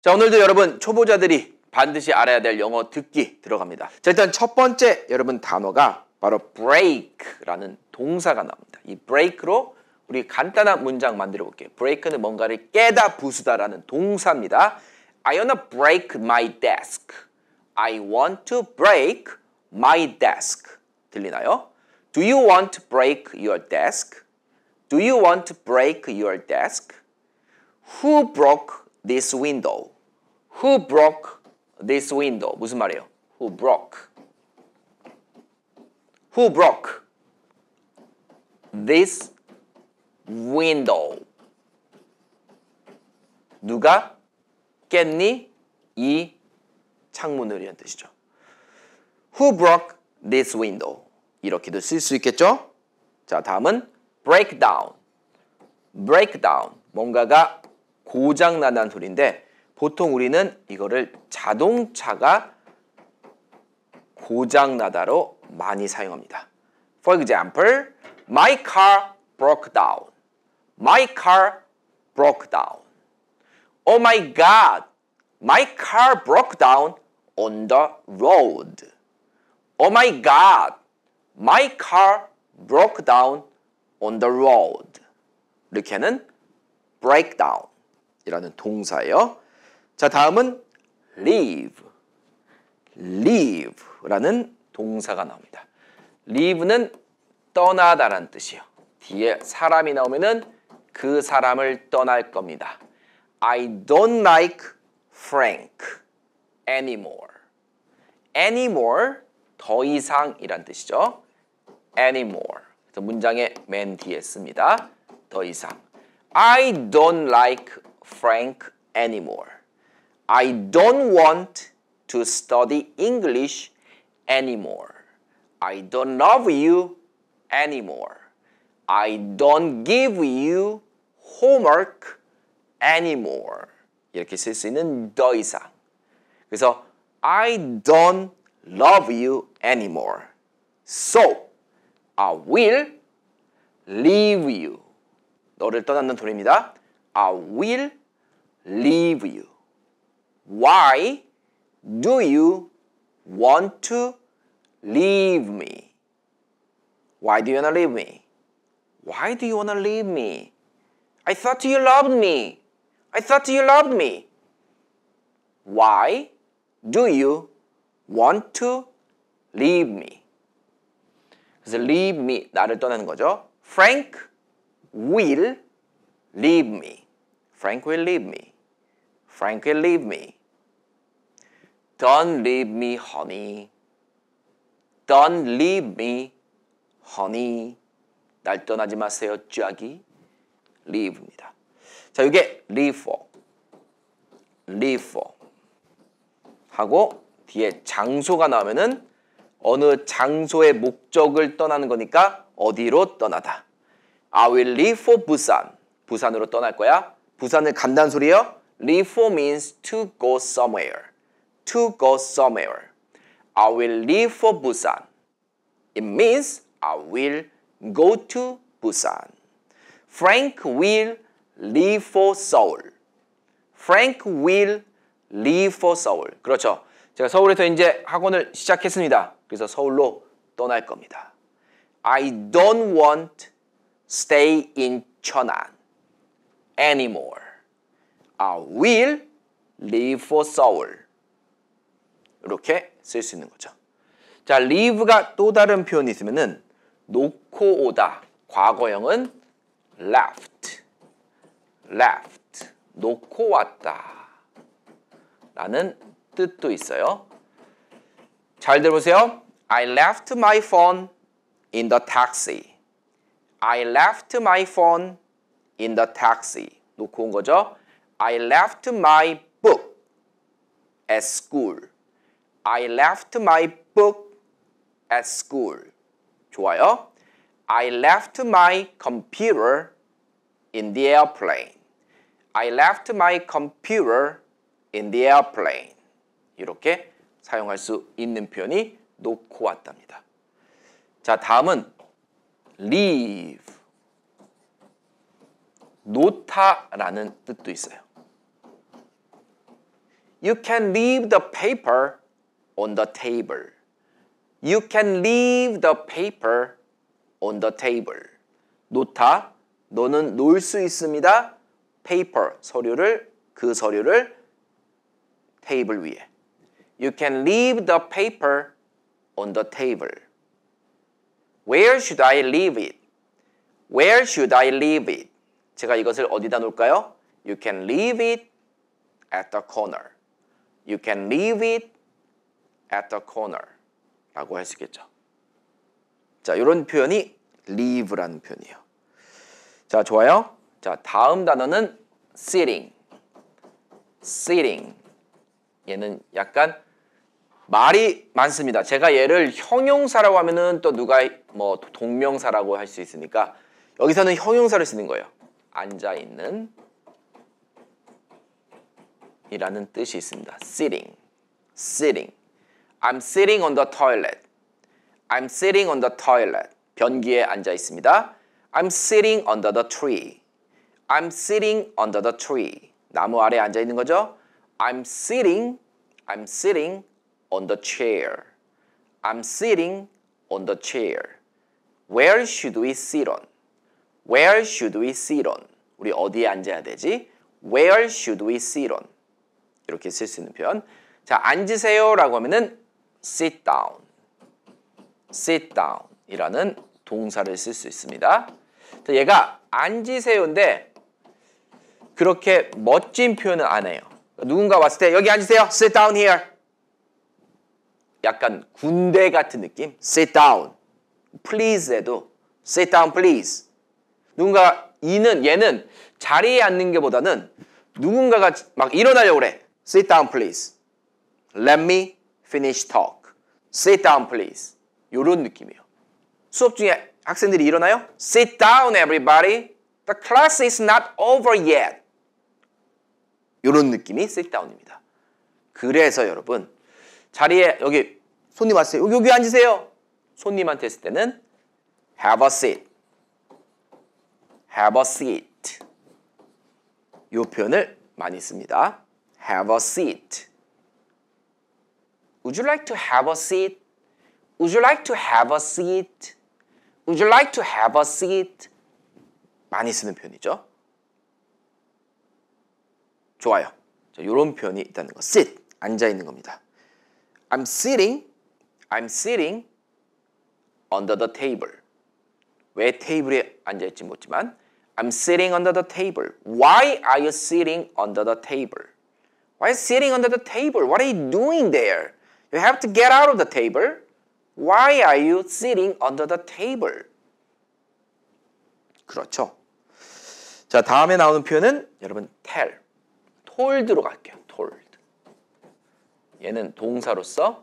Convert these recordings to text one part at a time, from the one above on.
자, 오늘도 여러분 초보자들이 반드시 알아야 될 영어 듣기 들어갑니다. 자, 일단 첫 번째 여러분 단어가 바로 break라는 동사가 나옵니다. 이 break로 우리 간단한 문장 만들어 볼게요. break는 뭔가를 깨다 부수다라는 동사입니다. I wanna break my desk. I want to break my desk. 들리나요? Do you want to break your desk? Do you want to break your desk? Who broke this window? Who broke this window? 무슨 말이에요? Who broke? Who broke this window? 누가 깼니? 이 창문을 이란 뜻이죠. Who broke this window? 이렇게도 쓸 수 있겠죠? 자, 다음은 break down. break down. 뭔가가 고장나다는 소리인데 보통 우리는 이거를 자동차가 고장나다로 많이 사용합니다. For example, my car broke down. My car broke down. Oh my god, my car broke down on the road. Oh my god, my car broke down on the road. 이렇게는 break down. 이라는 동사예요. 자, 다음은 leave. leave라는 동사가 나옵니다. leave는 떠나다라는 뜻이요. 에 뒤에 사람이 나오면은 그 사람을 떠날 겁니다. I don't like Frank anymore. anymore 더 이상이란 뜻이죠. anymore. 그래서 문장의 맨 뒤에 씁니다. 더 이상. I don't like Frank anymore. I don't want to study English anymore. I don't love you anymore. I don't give you homework anymore. 이렇게 쓸 수 있는 더 이상. 그래서 I don't love you anymore. So I will leave you. 너를 떠난다는 돈입니다. I will leave you? Why do you want to leave me? Why do you want to leave me? Why do you want to leave me? I thought you loved me. I thought you loved me. Why do you want to leave me? 그래서 leave me 나를 떠나는 거죠. Frank will leave me. Frank will leave me. Frankly, leave me. Don't leave me, honey. Don't leave me, honey. 날 떠나지 마세요, 쥐아기. leave입니다. 자, 이게 leave for. l a v e for. 하고 뒤에 장소가 나오면은 어느 장소의 목적을 떠나는 거니까 어디로 떠나다. I will leave for Busan. 부산으로 떠날 거야. 부산을 간단 소리요? Leave means to go somewhere. To go somewhere. I will leave for Busan. It means I will go to Busan. Frank will leave for Seoul. Frank will leave for Seoul. 그렇죠. 제가 서울에서 이제 학원을 시작했습니다. 그래서 서울로 떠날 겁니다. I don't want stay in Cheonan anymore. I will live for Seoul. 이렇게 쓸 수 있는 거죠. 자, leave가 또 다른 표현이 있으면은 놓고 오다. 과거형은 left. left. 놓고 왔다. 라는 뜻도 있어요. 잘 들어보세요. I left my phone in the taxi. I left my phone in the taxi. 놓고 온 거죠. I left my book at school. I left my book at school. 좋아요. I left my computer in the airplane. I left my computer in the airplane. 이렇게 사용할 수 있는 표현이 놓고 왔답니다. 자, 다음은 leave. 놓다라는 뜻도 있어요. You can leave the paper on the table. You can leave the paper on the table. 놓다. 너는 놓을 수 있습니다. paper 서류를 그 서류를 테이블 위에. You can leave the paper on the table. Where should I leave it? Where should I leave it? 제가 이것을 어디다 놓을까요? You can leave it at the corner. You can leave it at the corner라고 할 수 있겠죠. 자, 이런 표현이 leave라는 표현이에요. 자, 좋아요. 자, 다음 단어는 sitting. sitting. 얘는 약간 말이 많습니다. 제가 얘를 형용사라고 하면은 또 누가 뭐 동명사라고 할 수 있으니까 여기서는 형용사를 쓰는 거예요. 앉아 있는 이라는 뜻이 있습니다. sitting, sitting. I'm sitting on the toilet. I'm sitting on the toilet. 변기에 앉아 있습니다. I'm sitting under the tree. I'm sitting under the tree. 나무 아래 앉아 있는 거죠? I'm sitting, I'm sitting on the chair. I'm sitting on the chair. Where should we sit on? Where should we sit on? 우리 어디에 앉아야 되지? Where should we sit on? 이렇게 쓸 수 있는 표현. 자, 앉으세요라고 하면은 sit down. sit down이라는 동사를 쓸 수 있습니다. 자, 얘가 앉으세요인데 그렇게 멋진 표현은 안 해요. 누군가 왔을 때 여기 앉으세요. sit down here. 약간 군대 같은 느낌. sit down. please 해도 sit down please. 누군가 이는 얘는 자리에 앉는 게보다는 누군가가 막 일어나려고 그래. Sit down please. Let me finish talk. Sit down please. 요런 느낌이에요. 수업 중에 학생들이 일어나요? Sit down everybody. The class is not over yet. 요런 느낌이 sit down입니다. 그래서 여러분 자리에 여기 손님 왔어요. 여기, 여기 앉으세요. 손님한테 했을 때는 have a seat. have a seat. 요 표현을 많이 씁니다. have a seat? Would you like to have a seat? Would you like to have a seat? Would you like to have a seat? 많이 쓰는 표현이죠. 좋아요. 자, 이런 표현이 있다는 거. sit, 앉아 있는 겁니다. I'm sitting, I'm sitting under the table. 왜 테이블에 앉아있지 못지만 I'm sitting under the table. Why are you sitting under the table? Why sitting under the table? What are you doing there? You have to get out of the table. Why are you sitting under the table? 그렇죠. 자, 다음에 나오는 표현은 여러분 tell. told로 갈게요. told. 얘는 동사로서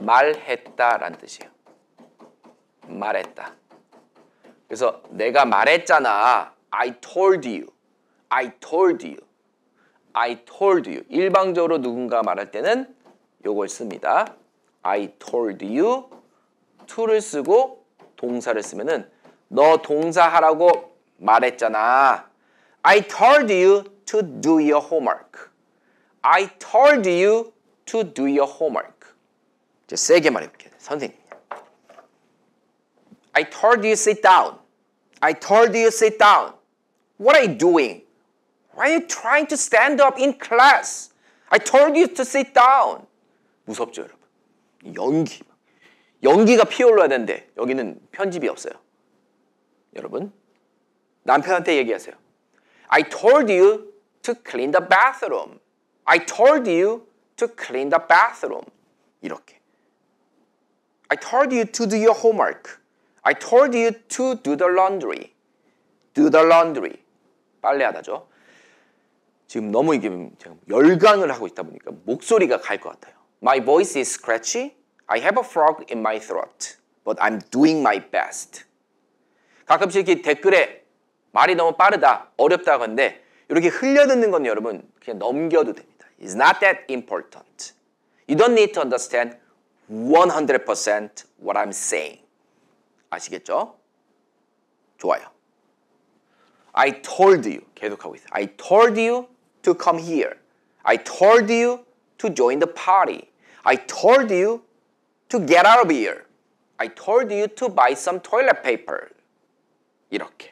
말했다라는 뜻이에요. 말했다. 그래서 내가 말했잖아. I told you. I told you. I told you. 일방적으로 누군가 말할 때는 요걸 씁니다. I told you. to를 쓰고 동사를 쓰면은 너 동사하라고 말했잖아. I told you to do your homework. I told you to do your homework. 이제 세게 말해볼게요. 선생님. I told you sit down. I told you sit down. What are you doing? Why are you trying to stand up in class? I told you to sit down. 무섭죠, 여러분. 연기. 연기가 피어올라야 되는데 여기는 편집이 없어요. 여러분, 남편한테 얘기하세요. I told you to clean the bathroom. I told you to clean the bathroom. 이렇게. I told you to do your homework. I told you to do the laundry. Do the laundry. 빨래하다죠. 지금 너무 이게 제가 열강을 하고 있다 보니까 목소리가 갈 것 같아요. My voice is scratchy. I have a frog in my throat. But I'm doing my best. 가끔씩 이렇게 댓글에 말이 너무 빠르다, 어렵다 건데 이렇게 흘려듣는 건 여러분 그냥 넘겨도 됩니다. It's not that important. You don't need to understand 100% what I'm saying. 아시겠죠? 좋아요. I told you. 계속하고 있어요. I told you to come here. I told you to join the party. I told you to get out of here. I told you to buy some toilet paper. 이렇게.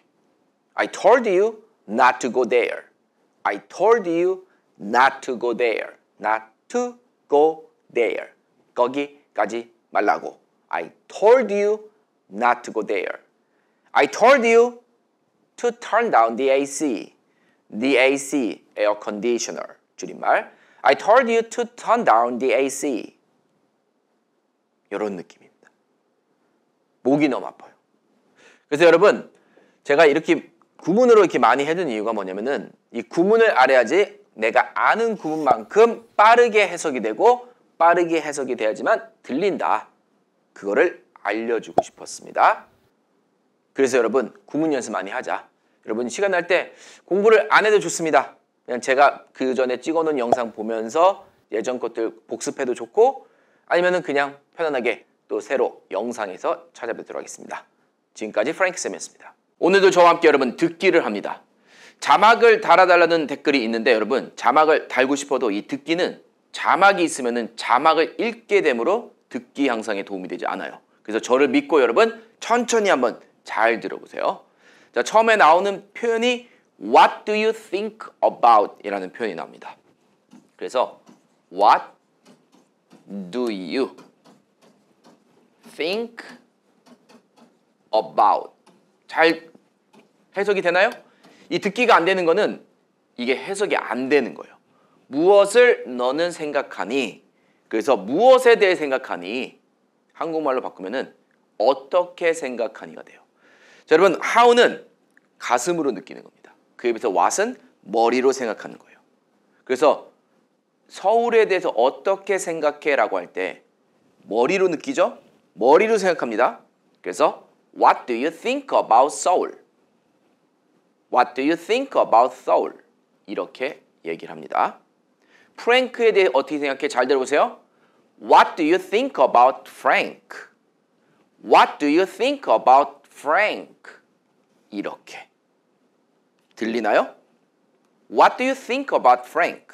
I told you not to go there. I told you not to go there. Not to go there. 거기까지 말라고. I told you not to go there. I told you to turn down the AC. the AC, air conditioner. 줄임말. I told you to turn down the AC. 이런 느낌입니다. 목이 너무 아파요. 그래서 여러분, 제가 이렇게 구문으로 이렇게 많이 해둔 이유가 뭐냐면은 이 구문을 알아야지 내가 아는 구문만큼 빠르게 해석이 되고 빠르게 해석이 돼야지만 들린다. 그거를 알려주고 싶었습니다. 그래서 여러분 구문 연습 많이 하자. 여러분 시간 날 때 공부를 안 해도 좋습니다. 그냥 제가 그 전에 찍어놓은 영상 보면서 예전 것들 복습해도 좋고 아니면은 그냥 편안하게 또 새로 영상에서 찾아뵙도록 하겠습니다. 지금까지 프랭크쌤이었습니다. 오늘도 저와 함께 여러분 듣기를 합니다. 자막을 달아달라는 댓글이 있는데 여러분 자막을 달고 싶어도 이 듣기는 자막이 있으면 자막을 읽게 되므로 듣기 향상에 도움이 되지 않아요. 그래서 저를 믿고 여러분 천천히 한번 잘 들어보세요. 자, 처음에 나오는 표현이 What do you think about? 이라는 표현이 나옵니다. 그래서 What do you think about? 잘 해석이 되나요? 이 듣기가 안 되는 거는 이게 해석이 안 되는 거예요. 무엇을 너는 생각하니? 그래서 무엇에 대해 생각하니? 한국말로 바꾸면은 어떻게 생각하니가 돼요. 자, 여러분 하우는 가슴으로 느끼는 겁니다. 그에 비해서 왓은 머리로 생각하는 거예요. 그래서 서울에 대해서 어떻게 생각해? 라고 할 때 머리로 느끼죠? 머리로 생각합니다. 그래서 What do you think about Seoul? What do you think about Seoul? 이렇게 얘기를 합니다. 프랭크에 대해 어떻게 생각해? 잘 들어보세요. What do you think about Frank? What do you think about frank 이렇게 들리나요? What do you think about Frank?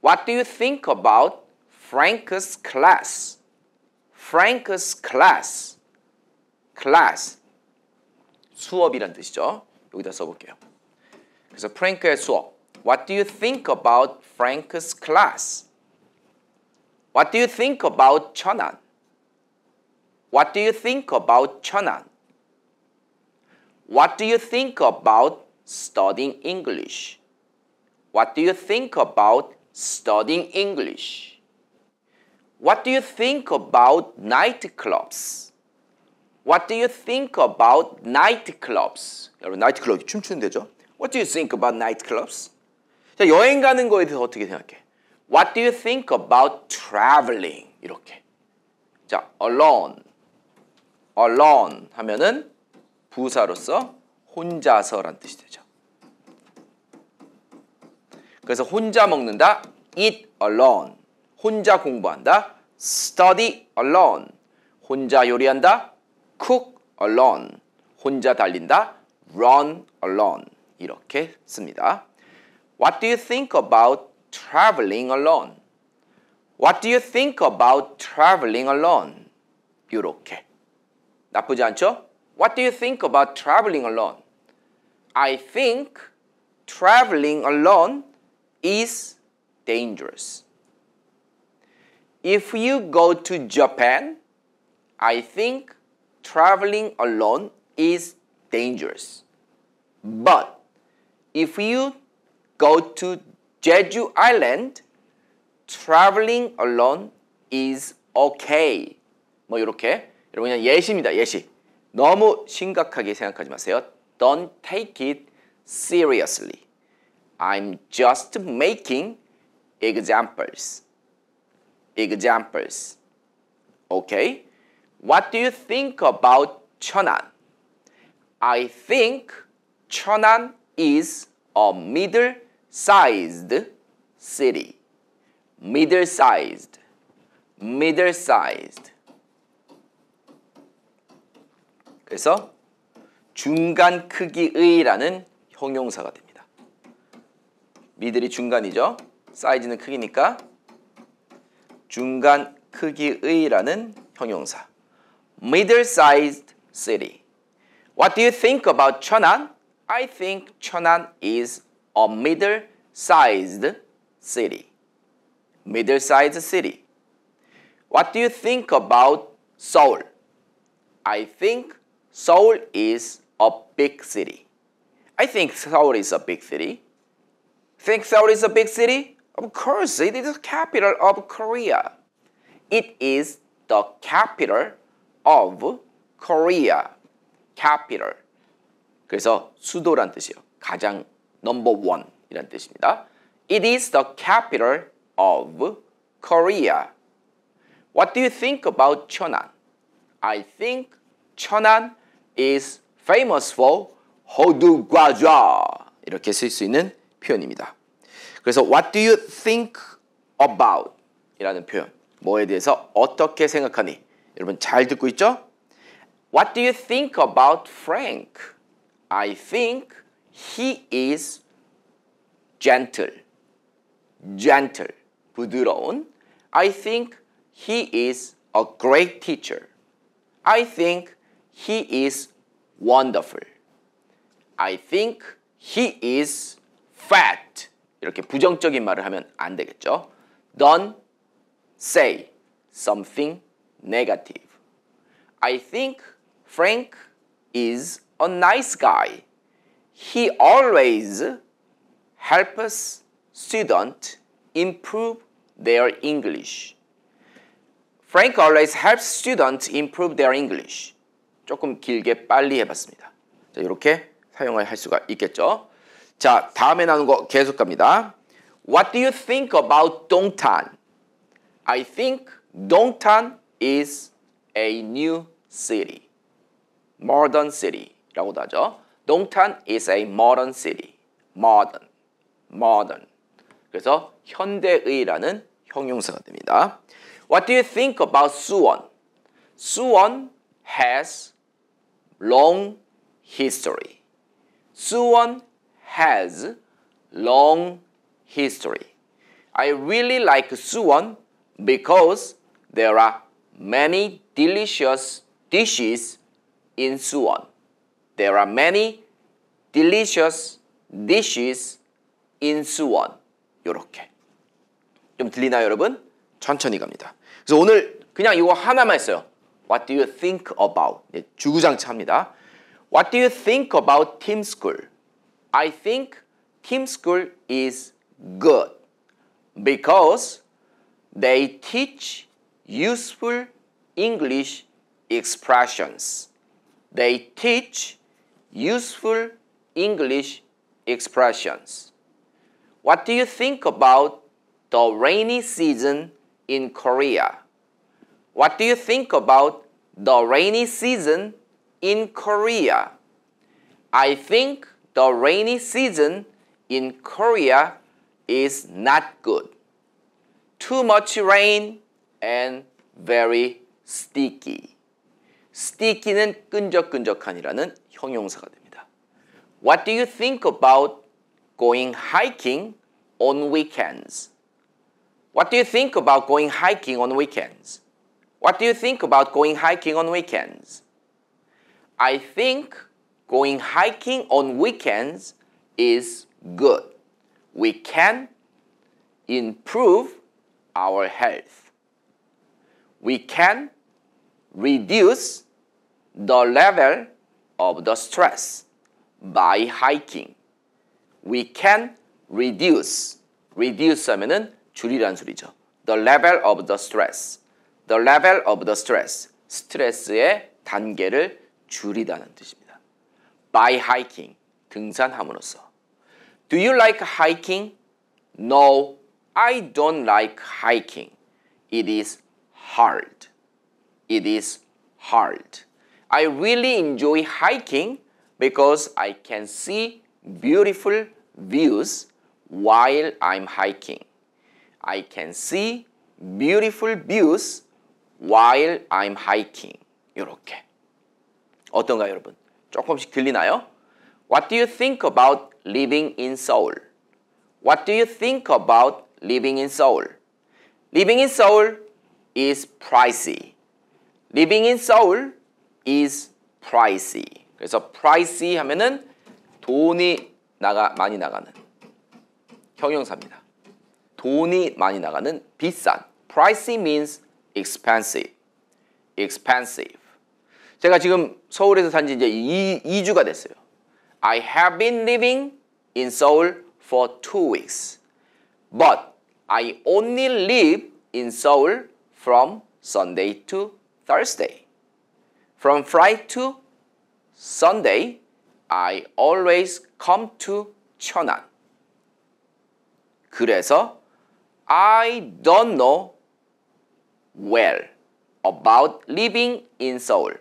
What do you think about Frank's class? Frank's class. class 수업이란 뜻이죠. 여기다 써볼게요. 그래서 프랭크의 수업. What do you think about Frank's class? What do you think about 천안? What do you think about Cheonan? What do you think about studying English? What do you think about studying English? What do you think about nightclubs? What do you think about nightclubs? 여러분 나이트클럽 춤추는 데죠? What do you think about nightclubs? 자, 여행 가는 거에 대해서 어떻게 생각해? What do you think about traveling? 이렇게. 자, alone, alone 하면은 부사로서 혼자서란 뜻이 되죠. 그래서 혼자 먹는다. eat alone. 혼자 공부한다. study alone. 혼자 요리한다. cook alone. 혼자 달린다. run alone. 이렇게 씁니다. What do you think about traveling alone? What do you think about traveling alone? 이렇게 나쁘지 않죠? What do you think about traveling alone? I think traveling alone is dangerous. If you go to Japan, I think traveling alone is dangerous. But if you go to Jeju Island, traveling alone is okay. 뭐 이렇게 여러분 그냥 예시입니다. 예시. 너무 심각하게 생각하지 마세요. Don't take it seriously. I'm just making examples. Examples. Okay? What do you think about Cheonan? I think Cheonan is a middle-sized city. Middle-sized. Middle-sized. 그래서 중간 크기의라는 형용사가 됩니다. 미들이 중간이죠. 사이즈는 크기니까 중간 크기의라는 형용사. Middle-sized city. What do you think about Cheonan? I think Cheonan is a middle-sized city. Middle-sized city. What do you think about Seoul? I think Seoul is a big city. I think Seoul is a big city. Think Seoul is a big city? Of course, it is the capital of Korea. It is the capital of Korea. Capital. 그래서 수도란 뜻이요. 가장 number one 이란 뜻입니다. It is the capital of Korea. What do you think about Cheonan? I think Cheonan is famous for 호두과자 이렇게 쓸 수 있는 표현입니다. 그래서 What do you think about? 이라는 표현 뭐에 대해서 어떻게 생각하니? 여러분 잘 듣고 있죠? What do you think about Frank? I think he is gentle. gentle. 부드러운. I think he is a great teacher. I think he is wonderful. I think he is fat. 이렇게 부정적인 말을 하면 안 되겠죠. Don't say something negative. I think Frank is a nice guy. He always helps students improve their English. Frank always helps students improve their English. 조금 길게 빨리 해봤습니다. 자, 이렇게 사용을 할 수가 있겠죠. 자, 다음에 나오거 계속 갑니다. What do you think about Dongtan? I think Dongtan is a new city. Modern city라고도 하죠. Dongtan is a modern city. Modern. Modern. 그래서 현대의라는 형용사가 됩니다. What do you think about Suwon? Suwon has long history. Suwon has long history. I really like Suwon because there are many delicious dishes in Suwon. There are many delicious dishes in Suwon. 이렇게 좀 들리나요, 여러분? 천천히 갑니다. 그래서 오늘 그냥 이거 하나만 했어요. What do you think about? 네, 주구장차입니다. What do you think about team school? I think team school is good because they teach useful English expressions. They teach useful English expressions. What do you think about the rainy season in Korea? What do you think about the rainy season in Korea? I think the rainy season in Korea is not good. Too much rain and very sticky. sticky는 끈적끈적한이라는 형용사가 됩니다. What do you think about going hiking on weekends? What do you think about going hiking on weekends? What do you think about going hiking on weekends? I think going hiking on weekends is good. We can improve our health. We can reduce the level of the stress by hiking. We can reduce, reduce 하면은 줄이란 소리죠. The level of the stress the level of the stress, 스트레스의 단계를 줄이다는 뜻입니다. By hiking, 등산함으로써. Do you like hiking? No, I don't like hiking. It is hard. It is hard. I really enjoy hiking because I can see beautiful views while I'm hiking. I can see beautiful views while I'm hiking 이렇게 어떤가요 여러분? 조금씩 들리나요? What do you think about living in Seoul? What do you think about living in Seoul? Living in Seoul is pricey. Living in Seoul is pricey. 그래서 pricey 하면은 돈이 나가 많이 나가는 형용사입니다. 돈이 많이 나가는 비싼. Pricey means expensive, expensive. 제가 지금 서울에서 산지 이제 2, 2주가 됐어요. I have been living in Seoul for two weeks, but I only live in Seoul from Sunday to Thursday. From Friday to Sunday, I always come to Cheonan. 그래서 I don't know well about living in Seoul.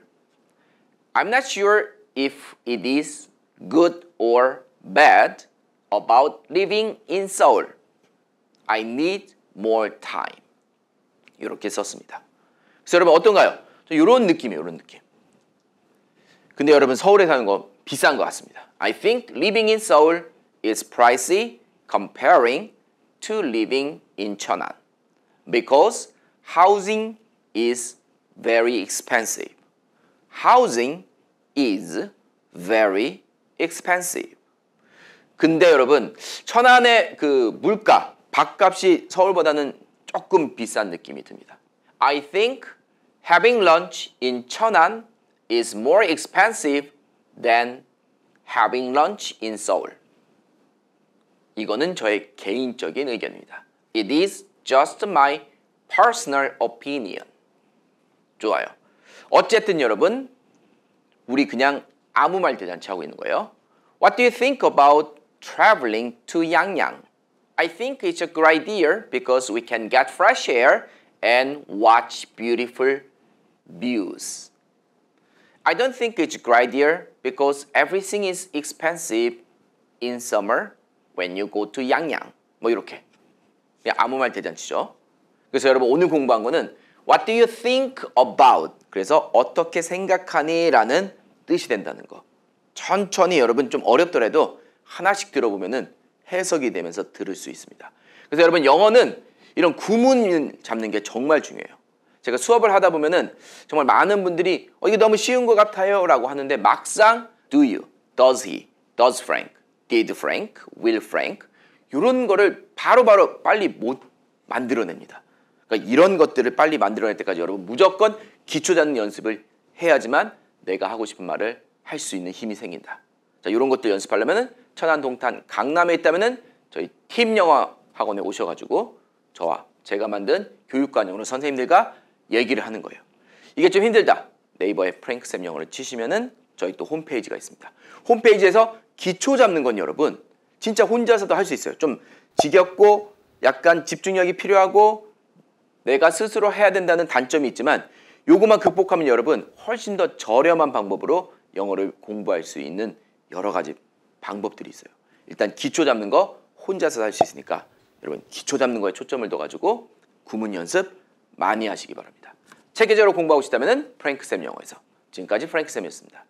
I'm not sure if it is good or bad about living in Seoul. I need more time. 이렇게 썼습니다. 그래서 여러분 어떤가요? 이런 느낌이에요. 이런 느낌. 근데 여러분 서울에 사는 건 비싼 것 같습니다. I think living in Seoul is pricey comparing to living in Cheonan because housing is very expensive. housing is very expensive. 근데 여러분 천안의 그 물가, 밥값이 서울보다는 조금 비싼 느낌이 듭니다. I think having lunch in Cheonan is more expensive than having lunch in Seoul. 이거는 저의 개인적인 의견입니다. It is just my personal opinion. 좋아요. 어쨌든 여러분, 우리 그냥 아무 말 대잔치 하고 있는 거예요. What do you think about traveling to Yangyang? I think it's a great idea because we can get fresh air and watch beautiful views. I don't think it's a great idea because everything is expensive in summer when you go to Yangyang. 뭐 이렇게. 그냥 아무 말 대잔치죠. 그래서 여러분 오늘 공부한 거는 What do you think about? 그래서 어떻게 생각하니? 라는 뜻이 된다는 거. 천천히 여러분 좀 어렵더라도 하나씩 들어보면 해석이 되면서 들을 수 있습니다. 그래서 여러분 영어는 이런 구문 잡는 게 정말 중요해요. 제가 수업을 하다 보면은 정말 많은 분들이 어, 이게 너무 쉬운 것 같아요 라고 하는데 막상 do you, does he, does Frank, did Frank, will Frank 이런 거를 바로바로 바로 빨리 못 만들어냅니다. 그러니까 이런 것들을 빨리 만들어낼 때까지 여러분 무조건 기초 잡는 연습을 해야지만 내가 하고 싶은 말을 할 수 있는 힘이 생긴다. 자, 이런 것들 연습하려면 천안 동탄 강남에 있다면 저희 팀영어 학원에 오셔가지고 저와 제가 만든 교육관 영으로 선생님들과 얘기를 하는 거예요. 이게 좀 힘들다. 네이버에 프랭크쌤 영어를 치시면은 저희 또 홈페이지가 있습니다. 홈페이지에서 기초 잡는 건 여러분 진짜 혼자서도 할 수 있어요. 좀 지겹고 약간 집중력이 필요하고 내가 스스로 해야 된다는 단점이 있지만 요것만 극복하면 여러분 훨씬 더 저렴한 방법으로 영어를 공부할 수 있는 여러 가지 방법들이 있어요. 일단 기초 잡는 거 혼자서 할 수 있으니까 여러분 기초 잡는 거에 초점을 둬가지고 구문 연습 많이 하시기 바랍니다. 체계적으로 공부하고 싶다면 프랭크쌤 영어에서 지금까지 프랭크쌤이었습니다.